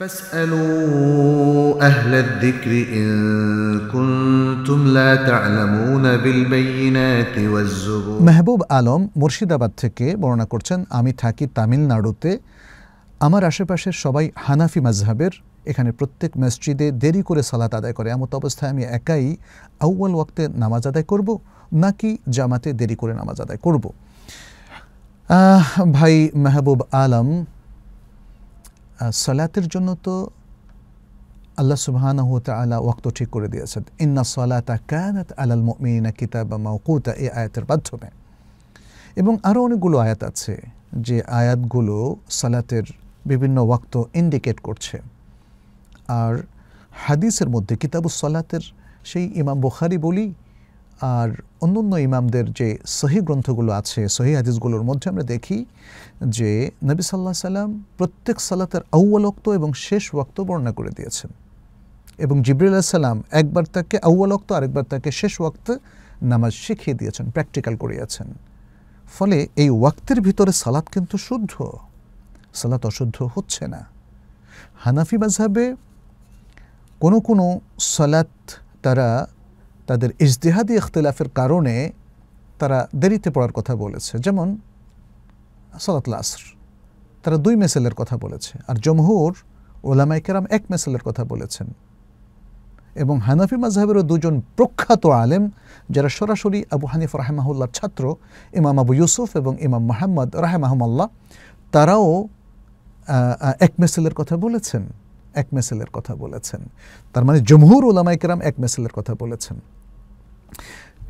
فاسألوا أهل الذكر إن كنتم لا تعلمون بالبينات والزبور মেহবুব আলম মুর্শিদাবাদ থেকে বর্ণনা করছেন আমি থাকি তামিলনাড়ুতে আমার আশেপাশের সবাই হানাফি মজহাবের এখানে প্রত্যেক মসজিদে দেরি করে সালাত আদায় করে এমত অবস্থায় আমি একাই আউ্বাল ওয়াক্তে নামাজ আদায় করব নাকি জামাতে দেরি করে নামাজ আদায় করব ভাই মেহবুব আলম সলাতের জন্য তো আল্লাহ সুবাহানা আলা ওয়াক্ত ঠিক করে দিয়েছেন ইন্না সলাতা কানাত আলাল মিনা কিতাব মাউকুতা এই আয়াতের মাধ্যমে এবং আরও অনেকগুলো আয়াত আছে যে আয়াতগুলো সালাতের বিভিন্ন ওয়াক্ত ইন্ডিকেট করছে আর হাদিসের মধ্যে কিতাবু সলাতের সেই ইমাম বুখারি বলি আর অন্য অন্য ইমামদের যে সহি গ্রন্থগুলো আছে সহি হাদিসগুলোর মধ্যে আমরা দেখি যে নবী সাল্লাহ সাল্লাম প্রত্যেক সালাতের আউ্বাল অক্ত এবং শেষ ওক্ত বর্ণনা করে দিয়েছেন এবং জিবরুল্লাহ সাল্লাম একবার তাকে আউ্বাল অক্ত আরেকবার তাকে শেষ ওয়াক্ত নামাজ শিখিয়ে দিয়েছেন প্র্যাকটিক্যাল করিয়েছেন ফলে এই ওয়াক্তের ভিতরে সালাত কিন্তু শুদ্ধ সালাত অশুদ্ধ হচ্ছে না হানাফি মাঝাবে কোনো কোনো সালাত তারা তাদের ইজতেহাদি ইখতলাফের কারণে তারা দেরিতে পড়ার কথা বলেছে যেমন সলাতল আসর তারা দুই মেসেলের কথা বলেছে আর জমহুর ওলামাই কেরাম এক মেসেলের কথা বলেছেন এবং হানাফি মাজহাবেরও দুজন প্রখ্যাত আলেম যারা সরাসরি আবু হানিফ রাহেমাহুল্লার ছাত্র ইমাম আবু ইউসুফ এবং ইমাম মোহাম্মদ রাহেমাহমাল্লাহ তারাও এক মেসেলের কথা বলেছেন এক মেসেলের কথা বলেছেন তার মানে জমহুর ওলামাইকেরাম এক মেসেলের কথা বলেছেন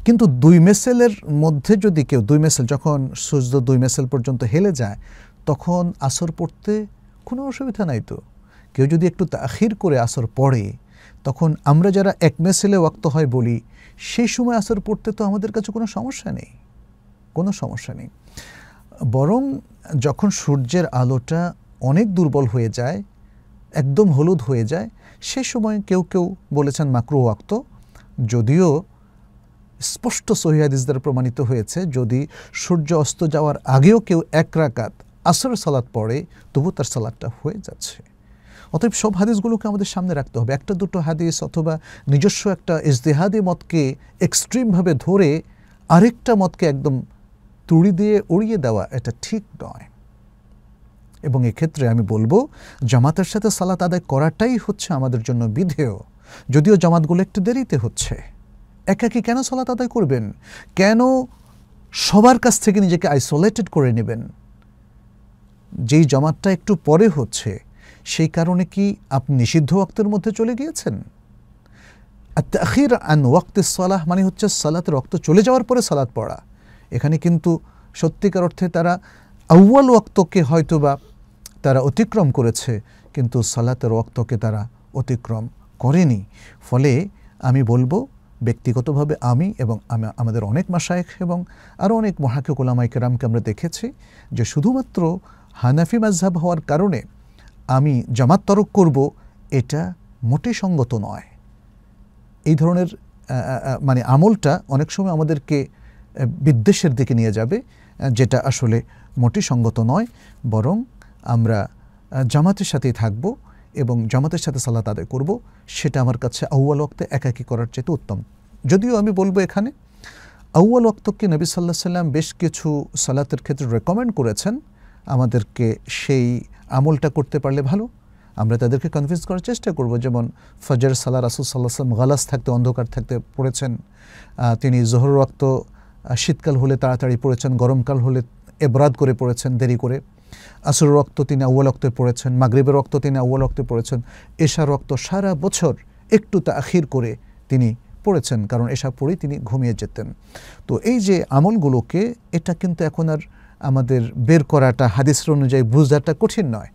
কিন্তু দুই মেসেলের মধ্যে যদি কেউ দুই মেসেল যখন সূর্য দুই মেসেল পর্যন্ত হেলে যায় তখন আসর পড়তে কোনো অসুবিধা নাই তো কেউ যদি একটু তাখির করে আসর পড়ে তখন আমরা যারা এক মেসেলে ওয়াক্ত হয় বলি সেই সময় আসর পড়তে তো আমাদের কাছে কোনো সমস্যা নেই কোনো সমস্যা নেই বরং যখন সূর্যের আলোটা অনেক দুর্বল হয়ে যায় একদম হলুদ হয়ে যায় সে সময় কেউ কেউ বলেছেন মাকরু ওয়াক্ত যদিও স্পষ্ট সহিয়াদিস দ্বারা প্রমাণিত হয়েছে যদি সূর্য অস্ত যাওয়ার আগেও কেউ এক রাকাত আসরের সালাদ পড়ে তবু তার সালাদটা হয়ে যাচ্ছে অতএব সব হাদিসগুলোকে আমাদের সামনে রাখতে হবে একটা দুটো হাদিস অথবা নিজস্ব একটা ইজতেহাদি মতকে এক্সট্রিমভাবে ধরে আরেকটা মতকে একদম তুড়ি দিয়ে উড়িয়ে দেওয়া এটা ঠিক নয় এবং এক্ষেত্রে আমি বলবো জামাতের সাথে সালাত আদায় করাটাই হচ্ছে আমাদের জন্য বিধেয় যদিও জামাতগুলো একটু দেরিতে হচ্ছে একাকি কেন সলাত আদায় করবেন কেন সবার কাছ থেকে নিজেকে আইসোলেটেড করে নেবেন যেই জামাতটা একটু পরে হচ্ছে সেই কারণে কি আপনি নিষিদ্ধ ওয়াক্তের মধ্যে চলে গিয়েছেন আর তাখির আন ওয়াক্তে সালাহ মানে হচ্ছে সালাতের রক্ত চলে যাওয়ার পরে সালাত পড়া এখানে কিন্তু সত্যিকার অর্থে তারা আউ্বাল ওয়াক্তকে হয়তোবা তারা অতিক্রম করেছে কিন্তু সালাতের রক্তকে তারা অতিক্রম করেনি ফলে আমি বলবো ব্যক্তিগতভাবে আমি এবং আমাদের অনেক মাসায়ক এবং আরও অনেক মহাকে ওলামাইকেরামকে আমরা দেখেছি যে শুধুমাত্র হানাফি মাজহাব হওয়ার কারণে আমি জামাত তরক করব এটা মোটে সঙ্গত নয় এই ধরনের মানে আমলটা অনেক সময় আমাদেরকে বিদ্বেষের দিকে নিয়ে যাবে যেটা আসলে মোটে সঙ্গত নয় বরং আমরা জামাতের সাথেই থাকবো এবং জামাতের সাথে সালাত আদায় করব সেটা আমার কাছে আউ্য়াল ওক্তে একাকি করার চেয়ে উত্তম যদিও আমি বলবো এখানে আউ্য়াল ওক্তকে নবী সাল্লাহ সাল্লাম বেশ কিছু সালাতের ক্ষেত্রে রেকমেন্ড করেছেন আমাদেরকে সেই আমলটা করতে পারলে ভালো আমরা তাদেরকে কনভিন্স করার চেষ্টা করব যেমন ফজর সাল্লাহ রাসুল সাল্লাহ সাল্লাম গালাস থাকতে অন্ধকার থাকতে পড়েছেন তিনি জহর রক্ত শীতকাল হলে তাড়াতাড়ি পড়েছেন গরমকাল হলে এবরাদ করে পড়েছেন দেরি করে আসর রক্ত তিনি আউ্য়াল রক্তে পড়েছেন মাগরীবের রক্ত তিনি আউ্য়াল রক্তে পড়েছেন এশা রক্ত সারা বছর একটু তা আখির করে তিনি পড়েছেন কারণ এশা পড়েই তিনি ঘুমিয়ে যেতেন তো এই যে আমলগুলোকে এটা কিন্তু এখন আর আমাদের বের করাটা হাদিসের অনুযায়ী বুঝাটা কঠিন নয়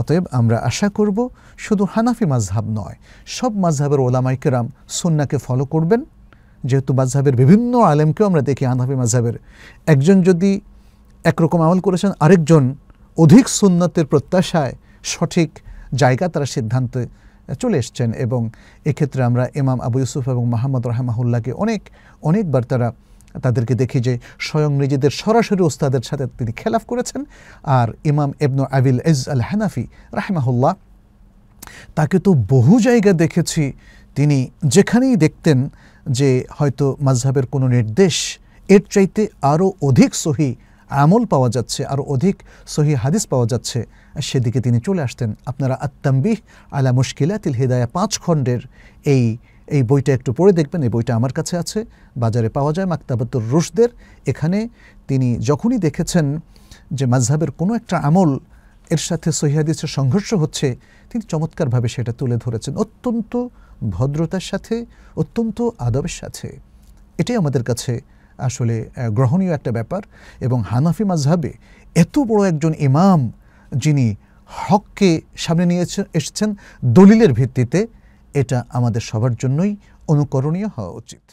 অতএব আমরা আশা করব শুধু হানাফি মাঝহাব নয় সব মাঝহাবের ওলামাইকেরাম সন্নাকে ফলো করবেন যেহেতু মাঝহাবের বিভিন্ন আলেমকেও আমরা দেখি হানাফি মাঝহাবের একজন যদি একরকম আমল করেছেন আরেকজন অধিক সুন্নতের প্রত্যাশায় সঠিক জায়গা তারা সিদ্ধান্তে চলে এসছেন এবং এক্ষেত্রে আমরা ইমাম আবু ইউসুফ এবং মাহমদ রহমাহুল্লাহকে অনেক অনেকবার তারা তাদেরকে দেখি যে স্বয়ং নিজেদের সরাসরি ওস্তাদের সাথে তিনি খেলাফ করেছেন আর ইমাম এবনু আবিল এজ আল হানাফি রাহেমাহুল্লাহ তাকে তো বহু জায়গা দেখেছি তিনি যেখানেই দেখতেন যে হয়তো মাঝহাবের কোনো নির্দেশ এর চাইতে আরও অধিক সহি আমল পাওয়া যাচ্ছে আর অধিক সহি হাদিস পাওয়া যাচ্ছে সেদিকে তিনি চলে আসতেন আপনারা আত্মাম্বিহ আলা মুশকিলাতিল হৃদায়া পাঁচ খণ্ডের এই এই বইটা একটু পড়ে দেখবেন এই বইটা আমার কাছে আছে বাজারে পাওয়া যায় মাক্তাবাতুর রুশদের এখানে তিনি যখনই দেখেছেন যে মাঝহাবের কোনো একটা আমল এর সাথে সহিহাদিসের সংঘর্ষ হচ্ছে তিনি চমৎকারভাবে সেটা তুলে ধরেছেন অত্যন্ত ভদ্রতার সাথে অত্যন্ত আদবের সাথে এটাই আমাদের কাছে আসলে গ্রহণীয় একটা ব্যাপার এবং হানাফি মাঝহাবে এত বড় একজন ইমাম যিনি হককে সামনে নিয়ে এসেছেন দলিলের ভিত্তিতে এটা আমাদের সবার জন্যই অনুকরণীয় হওয়া উচিত